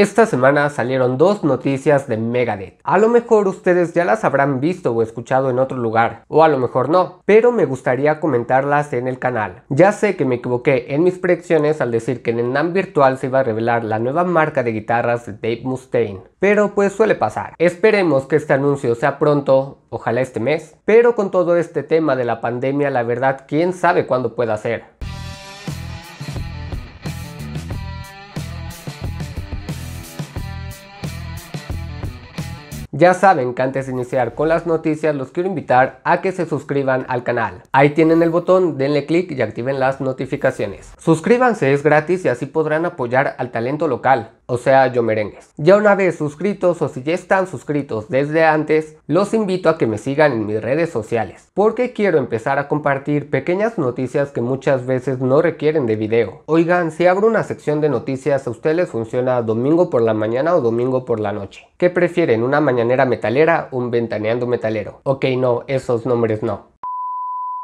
Esta semana salieron dos noticias de Megadeth. A lo mejor ustedes ya las habrán visto o escuchado en otro lugar, o a lo mejor no, pero me gustaría comentarlas en el canal. Ya sé que me equivoqué en mis predicciones al decir que en el NAM virtual se iba a revelar la nueva marca de guitarras de Dave Mustaine, pero pues suele pasar. Esperemos que este anuncio sea pronto, ojalá este mes, pero con todo este tema de la pandemia la verdad quién sabe cuándo pueda ser. Ya saben que antes de iniciar con las noticias los quiero invitar a que se suscriban al canal. Ahí tienen el botón, denle clic y activen las notificaciones. Suscríbanse, es gratis y así podrán apoyar al talento local o sea yo merengues. Ya una vez suscritos o si ya están suscritos desde antes, los invito a que me sigan en mis redes sociales, porque quiero empezar a compartir pequeñas noticias que muchas veces no requieren de video. Oigan, si abro una sección de noticias a ustedes les funciona domingo por la mañana o domingo por la noche. ¿Qué prefieren, una mañanera metalera o un ventaneando metalero? Ok, no, esos nombres no.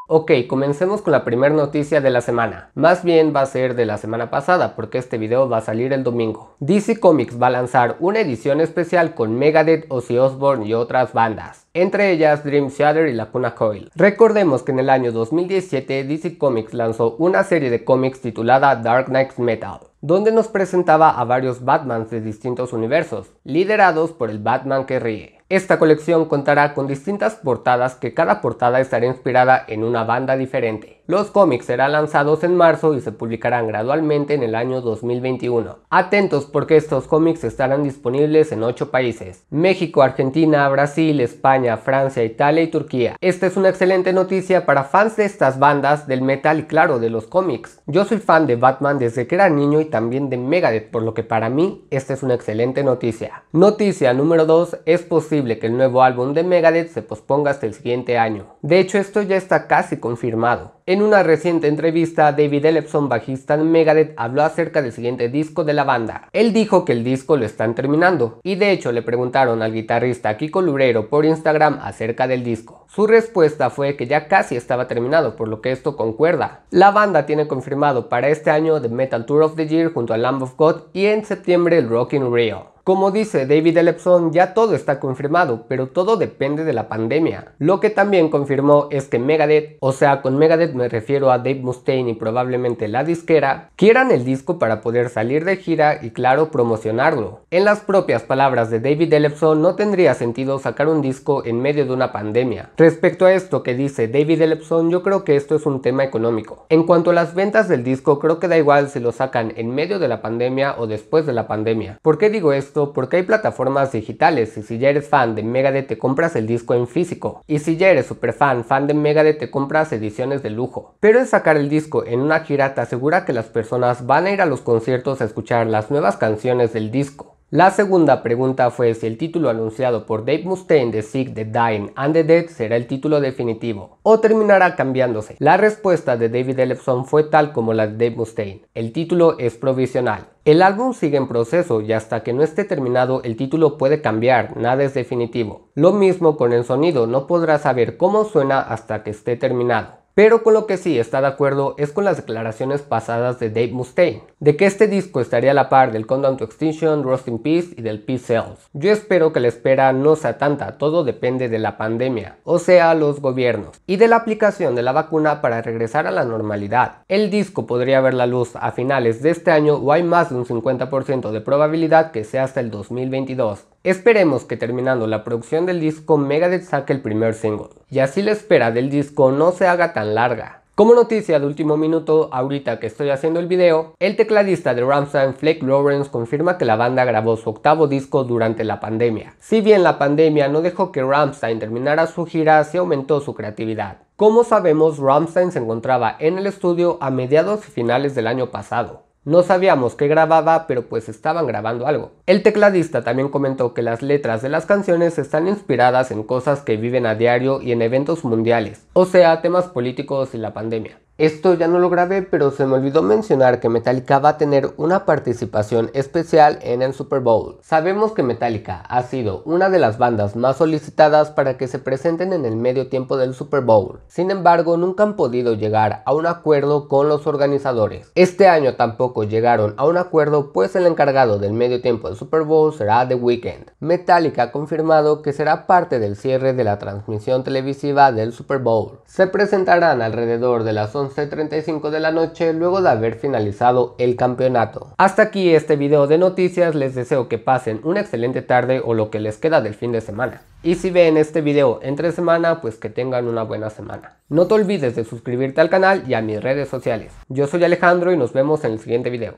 Ok, comencemos con la primera noticia de la semana. Más bien va a ser de la semana pasada porque este video va a salir el domingo. DC Comics va a lanzar una edición especial con Megadeth, Ozzy Osbourne y otras bandas, entre ellas Dream Shatter y Lacuna Coil. Recordemos que en el año 2017 DC Comics lanzó una serie de cómics titulada Dark Knights Metal donde nos presentaba a varios Batmans de distintos universos, liderados por el Batman que ríe. Esta colección contará con distintas portadas que cada portada estará inspirada en una banda diferente. Los cómics serán lanzados en marzo y se publicarán gradualmente en el año 2021. Atentos porque estos cómics estarán disponibles en 8 países. México, Argentina, Brasil, España, Francia, Italia y Turquía. Esta es una excelente noticia para fans de estas bandas, del metal y claro, de los cómics. Yo soy fan de Batman desde que era niño y también de Megadeth, por lo que para mí esta es una excelente noticia. Noticia número 2, es posible que el nuevo álbum de Megadeth se posponga hasta el siguiente año. De hecho esto ya está casi confirmado. En una reciente entrevista, David Ellefson, bajista de Megadeth, habló acerca del siguiente disco de la banda. Él dijo que el disco lo están terminando, y de hecho le preguntaron al guitarrista Kiko Lubrero por Instagram acerca del disco. Su respuesta fue que ya casi estaba terminado, por lo que esto concuerda. La banda tiene confirmado para este año The Metal Tour of the Year junto a Lamb of God y en septiembre el Rock Rio. Como dice David Ellison, ya todo está confirmado, pero todo depende de la pandemia. Lo que también confirmó es que Megadeth, o sea, con Megadeth me refiero a Dave Mustaine y probablemente la disquera, quieran el disco para poder salir de gira y claro, promocionarlo. En las propias palabras de David Ellison, no tendría sentido sacar un disco en medio de una pandemia. Respecto a esto que dice David Ellison, yo creo que esto es un tema económico. En cuanto a las ventas del disco, creo que da igual si lo sacan en medio de la pandemia o después de la pandemia. ¿Por qué digo esto? porque hay plataformas digitales y si ya eres fan de Megadeth te compras el disco en físico. Y si ya eres super fan, fan de Megadeth te compras ediciones de lujo. Pero el sacar el disco en una gira te asegura que las personas van a ir a los conciertos a escuchar las nuevas canciones del disco. La segunda pregunta fue si el título anunciado por Dave Mustaine de Sick, The Dying and the Dead será el título definitivo o terminará cambiándose. La respuesta de David Ellefson fue tal como la de Dave Mustaine. El título es provisional. El álbum sigue en proceso y hasta que no esté terminado el título puede cambiar, nada es definitivo. Lo mismo con el sonido, no podrás saber cómo suena hasta que esté terminado. Pero con lo que sí está de acuerdo es con las declaraciones pasadas de Dave Mustaine, de que este disco estaría a la par del Countdown to Extinction, Rust in Peace y del Peace Cells. Yo espero que la espera no sea tanta, todo depende de la pandemia, o sea, los gobiernos, y de la aplicación de la vacuna para regresar a la normalidad. El disco podría ver la luz a finales de este año o hay más de un 50% de probabilidad que sea hasta el 2022. Esperemos que terminando la producción del disco Megadeth saque el primer single, y así la espera del disco no se haga tan larga. Como noticia de último minuto, ahorita que estoy haciendo el video, el tecladista de Ramstein, Flake Lawrence, confirma que la banda grabó su octavo disco durante la pandemia. Si bien la pandemia no dejó que Ramstein terminara su gira, se aumentó su creatividad. Como sabemos, Ramstein se encontraba en el estudio a mediados y finales del año pasado, no sabíamos qué grababa, pero pues estaban grabando algo. El tecladista también comentó que las letras de las canciones están inspiradas en cosas que viven a diario y en eventos mundiales, o sea, temas políticos y la pandemia. Esto ya no lo grabé, pero se me olvidó mencionar que Metallica va a tener una participación especial en el Super Bowl. Sabemos que Metallica ha sido una de las bandas más solicitadas para que se presenten en el medio tiempo del Super Bowl. Sin embargo, nunca han podido llegar a un acuerdo con los organizadores. Este año tampoco llegaron a un acuerdo, pues el encargado del medio tiempo del Super Bowl será The Weeknd. Metallica ha confirmado que será parte del cierre de la transmisión televisiva del Super Bowl. Se presentarán alrededor de las 11 11.35 de la noche luego de haber finalizado el campeonato. Hasta aquí este video de noticias, les deseo que pasen una excelente tarde o lo que les queda del fin de semana. Y si ven este video entre semana, pues que tengan una buena semana. No te olvides de suscribirte al canal y a mis redes sociales. Yo soy Alejandro y nos vemos en el siguiente video.